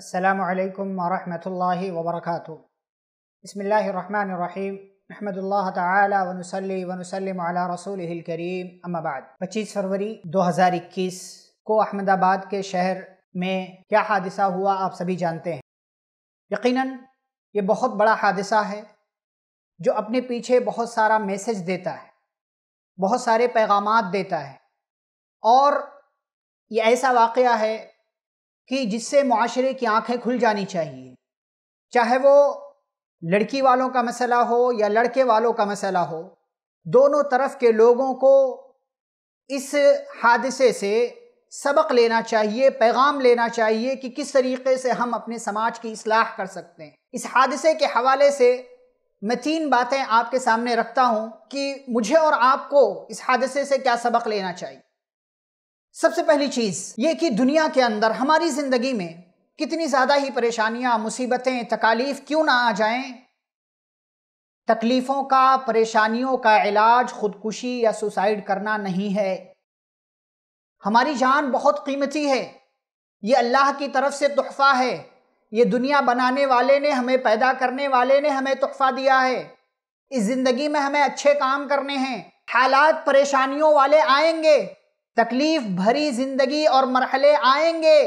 असलकम वरहमल वबरक बसमीम अहमदुल्लाह ताला वनसली वनसलम अला रसूल करीम अम्माबाद 25 फरवरी 2021 को अहमदाबाद के शहर में क्या हादसा हुआ आप सभी जानते हैं यकीनन ये बहुत बड़ा हादसा है जो अपने पीछे बहुत सारा मैसेज देता है बहुत सारे पैगाम देता है और ये ऐसा वाक़ है कि जिससे माशरे की आंखें खुल जानी चाहिए चाहे वो लड़की वालों का मसला हो या लड़के वालों का मसला हो दोनों तरफ के लोगों को इस हादसे से सबक लेना चाहिए पैगाम लेना चाहिए कि किस तरीके से हम अपने समाज की असलाह कर सकते हैं इस हादसे के हवाले से मैं तीन बातें आपके सामने रखता हूं कि मुझे और आपको इस हादसे से क्या सबक लेना चाहिए सबसे पहली चीज ये कि दुनिया के अंदर हमारी जिंदगी में कितनी ज्यादा ही परेशानियां मुसीबतें तकालीफ क्यों ना आ जाएं तकलीफों का परेशानियों का इलाज खुदकुशी या सुसाइड करना नहीं है हमारी जान बहुत कीमती है ये अल्लाह की तरफ से तोहफा है ये दुनिया बनाने वाले ने हमें पैदा करने वाले ने हमें तोहफा दिया है इस ज़िंदगी में हमें अच्छे काम करने हैं हालात परेशानियों वाले आएंगे तकलीफ भरी जिंदगी और मरहले आएंगे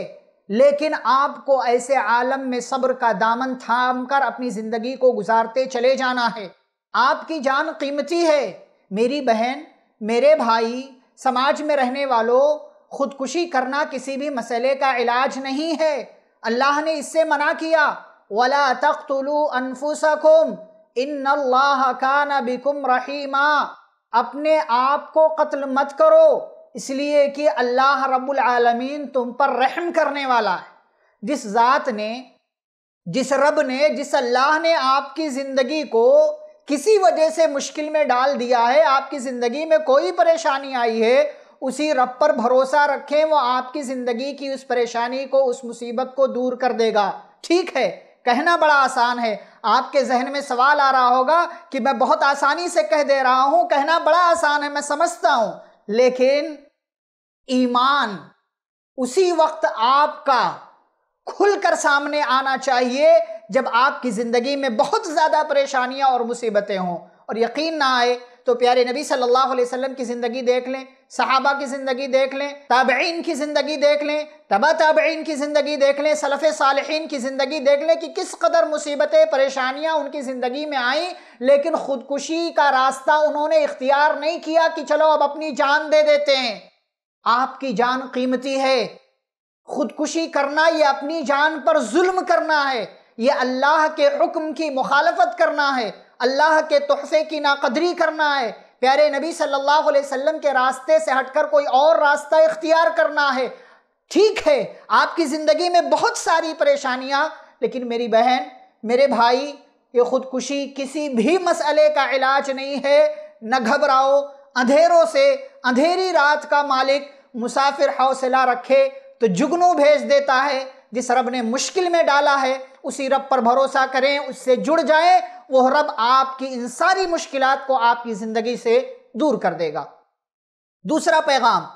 लेकिन आपको ऐसे आलम में सब्र का दामन थाम कर अपनी जिंदगी को गुजारते चले जाना है आपकी जान कीमती है मेरी बहन मेरे भाई समाज में रहने वालों खुदकुशी करना किसी भी मसले का इलाज नहीं है अल्लाह ने इससे मना किया वला तख्तुलू अनफुसकुम इन अल्लाह का नबिकुम रहीमा अपने आप को कत्ल मत करो इसलिए कि अल्लाह रब्बुल आलमीन तुम पर रहम करने वाला है जिस ज़ात ने जिस रब ने जिस अल्लाह ने आपकी ज़िंदगी को किसी वजह से मुश्किल में डाल दिया है आपकी ज़िंदगी में कोई परेशानी आई है उसी रब पर भरोसा रखें वो आपकी ज़िंदगी की उस परेशानी को उस मुसीबत को दूर कर देगा ठीक है कहना बड़ा आसान है आपके जहन में सवाल आ रहा होगा कि मैं बहुत आसानी से कह दे रहा हूँ कहना बड़ा आसान है मैं समझता हूँ लेकिन ईमान उसी वक्त आपका खुलकर सामने आना चाहिए जब आपकी ज़िंदगी में बहुत ज़्यादा परेशानियां और मुसीबतें हों और यकीन ना आए तो प्यारे नबी सल्लल्लाहु अलैहि वसल्लम की ज़िंदगी देख लें सहाबा की ज़िंदगी देख लें इन की ज़िंदगी देख लें तबा इन की ज़िंदगी देख लें सलफ़ साल की ज़िंदगी देख लें कि किस कदर मुसीबतें परेशानियां उनकी ज़िंदगी में आईं लेकिन ख़ुदकुशी का रास्ता उन्होंने इख्तियार नहीं किया कि चलो अब अपनी जान दे देते हैं आपकी जान कीमती है खुदकुशी करना यह अपनी जान पर जुल्म करना है ये अल्लाह के हुक्म की मुखालफत करना है अल्लाह के तोहफे की नाकदरी करना है प्यारे नबी सल्लल्लाहु अलैहि वसल्लम के रास्ते से हटकर कोई और रास्ता इख्तियार करना है ठीक है आपकी ज़िंदगी में बहुत सारी परेशानियाँ लेकिन मेरी बहन मेरे भाई ये खुदकुशी किसी भी मसले का इलाज नहीं है न घबराओ अंधेरों से अंधेरी रात का मालिक मुसाफिर हौसला रखे तो जुगनू भेज देता है जिस रब ने मुश्किल में डाला है उसी रब पर भरोसा करें उससे जुड़ जाएं वह रब आपकी इन सारी मुश्किल को आपकी ज़िंदगी से दूर कर देगा दूसरा पैगाम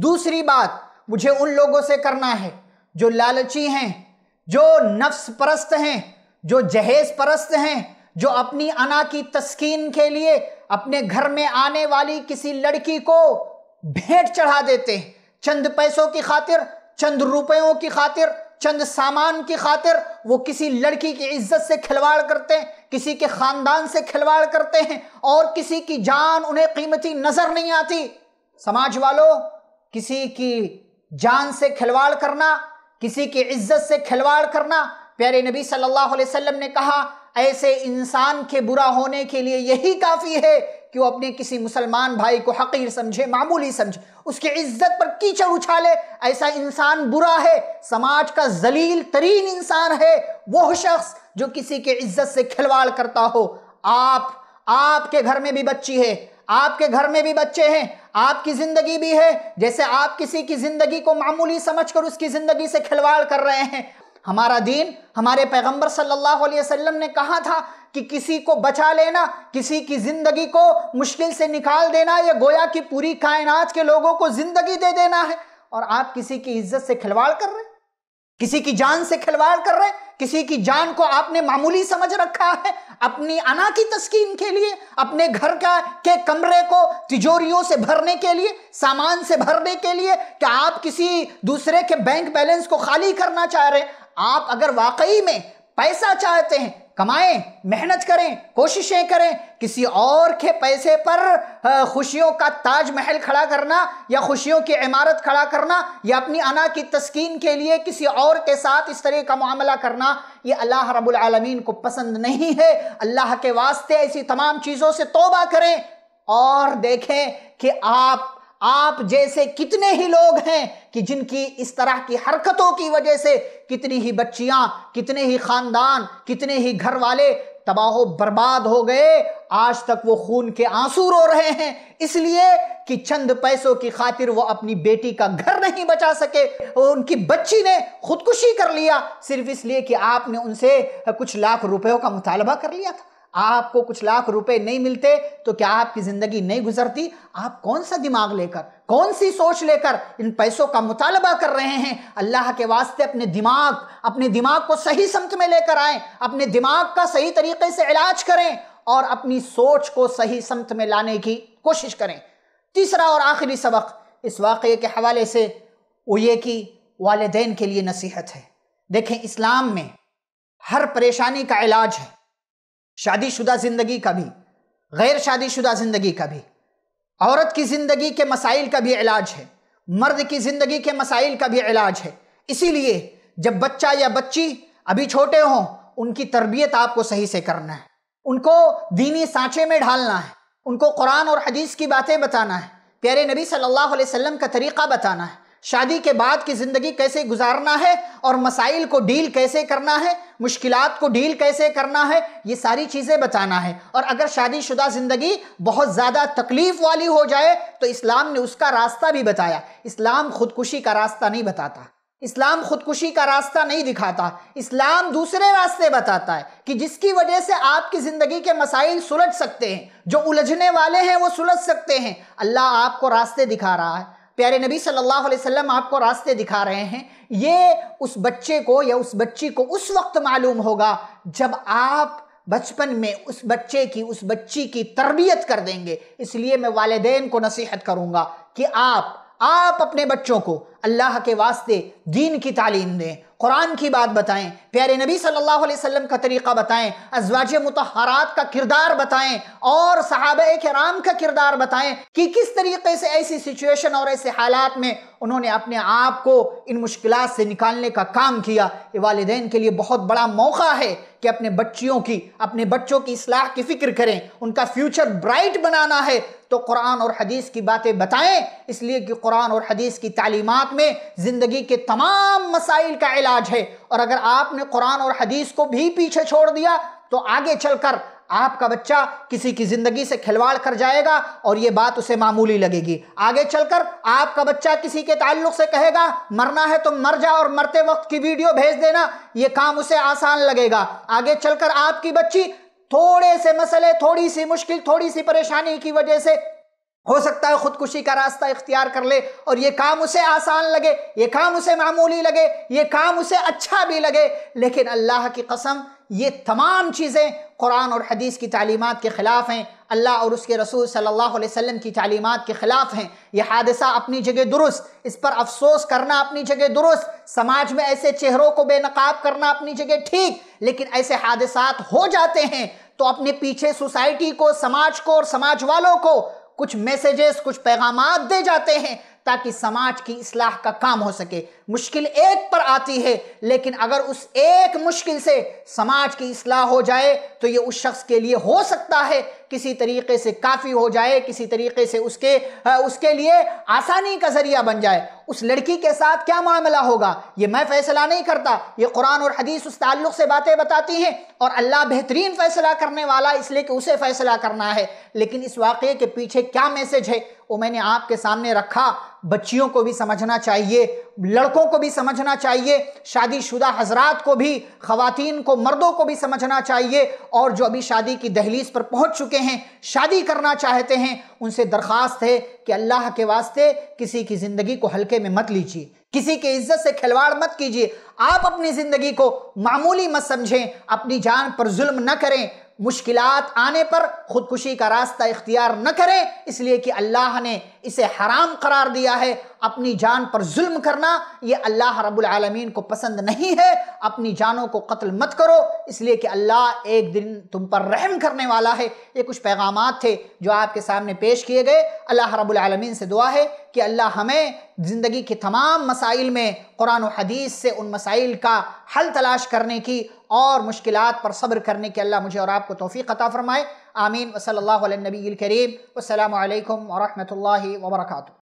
दूसरी बात मुझे उन लोगों से करना है जो लालची हैं जो नफ्स परस्त हैं जो जहेज परस्त हैं जो अपनी अना की तस्कीन के लिए अपने घर में आने वाली किसी लड़की को भेंट चढ़ा देते हैं चंद पैसों की खातिर चंद रुपयों की खातिर चंद सामान की खातिर वो किसी लड़की की इज्जत से खिलवाड़ करते हैं किसी के खानदान से खिलवाड़ करते हैं और किसी की जान उन्हें कीमती नजर नहीं आती समाज वालों किसी की जान से खिलवाड़ करना किसी की इज्जत से खिलवाड़ करना प्यारे नबी सल्लल्लाहु अलैहि वसल्लम ने कहा ऐसे इंसान के बुरा होने के लिए यही काफ़ी है कि वो अपने किसी मुसलमान भाई को हकीर समझे मामूली समझे उसकी इज्जत पर कीचड़ उछाले ऐसा इंसान बुरा है समाज का जलील तरीन इंसान है वह शख्स जो किसी की इज्जत से खिलवाड़ करता हो आप आपके घर में भी बच्ची है आपके घर में भी बच्चे हैं आपकी ज़िंदगी भी है जैसे आप किसी की ज़िंदगी को मामूली समझकर उसकी ज़िंदगी से खिलवाड़ कर रहे हैं हमारा दीन हमारे पैगंबर सल्लल्लाहु अलैहि वसल्लम ने कहा था कि किसी को बचा लेना किसी की ज़िंदगी को मुश्किल से निकाल देना या गोया की पूरी कायनात के लोगों को ज़िंदगी दे देना है और आप किसी की इज्जत से खिलवाड़ कर रहे हैं किसी की जान से खिलवाड़ कर रहे हैं किसी की जान को आपने मामूली समझ रखा है अपनी अना की तस्कीन के लिए अपने घर का के कमरे को तिजोरियों से भरने के लिए सामान से भरने के लिए क्या आप किसी दूसरे के बैंक बैलेंस को खाली करना चाह रहे हैं आप अगर वाकई में पैसा चाहते हैं कमाएं मेहनत करें कोशिशें करें किसी और के पैसे पर खुशियों का ताजमहल खड़ा करना या खुशियों की इमारत खड़ा करना या अपनी अना की तस्कीन के लिए किसी और के साथ इस तरह का मामला करना ये अल्लाह रब्बुल आलमीन को पसंद नहीं है अल्लाह के वास्ते ऐसी तमाम चीज़ों से तोबा करें और देखें कि आप आप जैसे कितने ही लोग हैं कि जिनकी इस तरह की हरकतों की वजह से कितनी ही बच्चियां कितने ही खानदान कितने ही घर वाले तबाह बर्बाद हो गए आज तक वो खून के आंसू रो रहे हैं इसलिए कि चंद पैसों की खातिर वो अपनी बेटी का घर नहीं बचा सके उनकी बच्ची ने खुदकुशी कर लिया सिर्फ इसलिए कि आपने उनसे कुछ लाख रुपयों का मुतालबा कर लिया था आपको कुछ लाख रुपए नहीं मिलते तो क्या आपकी जिंदगी नहीं गुजरती आप कौन सा दिमाग लेकर कौन सी सोच लेकर इन पैसों का मुतालबा कर रहे हैं अल्लाह के वास्ते अपने दिमाग अपने दिमाग को सही समत में लेकर आए अपने दिमाग का सही तरीके से इलाज करें और अपनी सोच को सही समत में लाने की कोशिश करें तीसरा और आखिरी सबक इस वाक़े के हवाले से वो ये कि वालदेन के लिए नसीहत है देखें इस्लाम में हर परेशानी का इलाज है शादीशुदा ज़िंदगी का भी गैर शादीशुदा ज़िंदगी का भी औरत की ज़िंदगी के मसाइल का भी इलाज है मर्द की ज़िंदगी के मसाइल का भी इलाज है इसीलिए जब बच्चा या बच्ची अभी छोटे हों उनकी तरबियत आपको सही से करना है उनको दीनी सांचे में ढालना है उनको कुरान और हदीस की बातें बताना है प्यारे नबी सल्लल्लाहु अलैहि वसल्लम का तरीक़ा बताना है शादी के बाद की ज़िंदगी कैसे गुजारना है और मसाइल को डील कैसे करना है मुश्किल को डील कैसे करना है ये सारी चीज़ें बताना है और अगर शादीशुदा ज़िंदगी बहुत ज़्यादा तकलीफ़ वाली हो जाए तो इस्लाम ने उसका रास्ता भी बताया इस्लाम खुदकुशी का रास्ता नहीं बताता इस्लाम खुदकुशी का रास्ता नहीं दिखाता इस्लाम दूसरे रास्ते बताता है कि जिसकी वजह से आपकी ज़िंदगी के मसाइल सुलझ सकते हैं जो उलझने वाले हैं वो सुलझ सकते हैं अल्लाह आपको रास्ते दिखा रहा है प्यारे नबी सल्लल्लाहु अलैहि वसल्लम आपको रास्ते दिखा रहे हैं ये उस बच्चे को या उस बच्ची को उस वक्त मालूम होगा जब आप बचपन में उस बच्चे की उस बच्ची की तरबियत कर देंगे इसलिए मैं वालदेन को नसीहत करूंगा कि आप आप अपने बच्चों को अल्लाह के वास्ते दीन की तालीम दें कुरान की बात बताएं प्यारे नबी सल्लल्लाहु अलैहि वसल्लम का तरीक़ा बताएं अजवाज मतहरात का किरदार बताएं और सहाब कराम का किरदार बताएं कि किस तरीके से ऐसी सिचुएशन और ऐसे हालात में उन्होंने अपने आप को इन मुश्किल से निकालने का काम किया ये वालदेन के लिए बहुत बड़ा मौका है कि अपने बच्चियों की अपने बच्चों की असलाह की फ़िक्र करें उनका फ्यूचर ब्राइट बनाना है तो कुरान और हदीस की बातें बताएं इसलिए कि कुरान और हदीस की तालीमत आप में ज़िंदगी के तमाम मसाइल का इलाज है और अगर आपने कुरान और हदीस को भी पीछे छोड़ दिया तो आगे चलकर आपका बच्चा किसी की ज़िंदगी से खिलवाड़ कर जाएगा और ये बात उसे मामूली लगेगी आगे चलकर आपका बच्चा किसी के ताल्लुक से कहेगा मरना है तो मर जा और मरते वक्त की वीडियो भेज देना ये काम उसे आसान लगेगा आगे चलकर आपकी बच्ची थोड़े से मसले थोड़ी सी मुश्किल थोड़ी सी परेशानी की वजह से हो सकता है खुदकुशी का रास्ता इख्तियार कर ले और ये काम उसे आसान लगे ये काम उसे मामूली लगे ये काम उसे अच्छा भी लगे लेकिन अल्लाह की कसम ये तमाम चीज़ें कुरान और हदीस की तालीमत के ख़िलाफ़ हैं अल्लाह और उसके रसूल सल्लल्लाहु अलैहि वसल्लम की तालीमत के ख़िलाफ़ हैं यह हादसा अपनी जगह दुरुस्त इस पर अफसोस करना अपनी जगह दुरुस्त समाज में ऐसे चेहरों को बेनकाब करना अपनी जगह ठीक लेकिन ऐसे हादसात हो जाते हैं तो अपने पीछे सोसाइटी को समाज को और समाज वालों को कुछ मैसेजेस कुछ पैगाम दे जाते हैं ताकि समाज की इसलाह का काम हो सके मुश्किल एक पर आती है लेकिन अगर उस एक मुश्किल से समाज की इसलाह हो जाए तो ये उस शख्स के लिए हो सकता है किसी तरीके से काफ़ी हो जाए किसी तरीके से उसके उसके लिए आसानी का ज़रिया बन जाए उस लड़की के साथ क्या मामला होगा ये मैं फ़ैसला नहीं करता ये कुरान और हदीस उस ताल्लुक़ से बातें बताती हैं और अल्लाह बेहतरीन फ़ैसला करने वाला इसलिए कि उसे फ़ैसला करना है लेकिन इस वाक़े के पीछे क्या मैसेज है वो मैंने आपके सामने रखा बच्चियों को भी समझना चाहिए लड़कों को भी समझना चाहिए शादीशुदा हजरात को भी ख़वातीन को मर्दों को भी समझना चाहिए और जो अभी शादी की दहलीज पर पहुंच चुके हैं शादी करना चाहते हैं उनसे दरख्वास्त है कि अल्लाह के वास्ते किसी की ज़िंदगी को हल्के में मत लीजिए किसी के इज्जत से खिलवाड़ मत कीजिए आप अपनी ज़िंदगी को मामूली मत समझें अपनी जान पर जुल्म न करें मुश्किलात आने पर ख़ुदकुशी का रास्ता इख्तियार न करें इसलिए कि अल्लाह ने इसे हराम करार दिया है अपनी जान पर जुल्म करना ये अल्लाह रब्बुल आलमीन को पसंद नहीं है अपनी जानों को कत्ल मत करो इसलिए कि अल्लाह एक दिन तुम पर रहम करने वाला है ये कुछ पैगाम थे जो आपके सामने पेश किए गए अल्लाह रब्बुल आलमीन से दुआ है कि अल्लाह हमें ज़िंदगी के तमाम मसाइल में कुरान हदीस से उन मसाइल का हल तलाश करने की और मुश्किल पर सब्र करने की अल्लाह मुझे और आपको तोफ़ी अता फ़रमाए آمين وصلى الله على النبي الكريم والسلام عليكم ورحمة الله وبركاته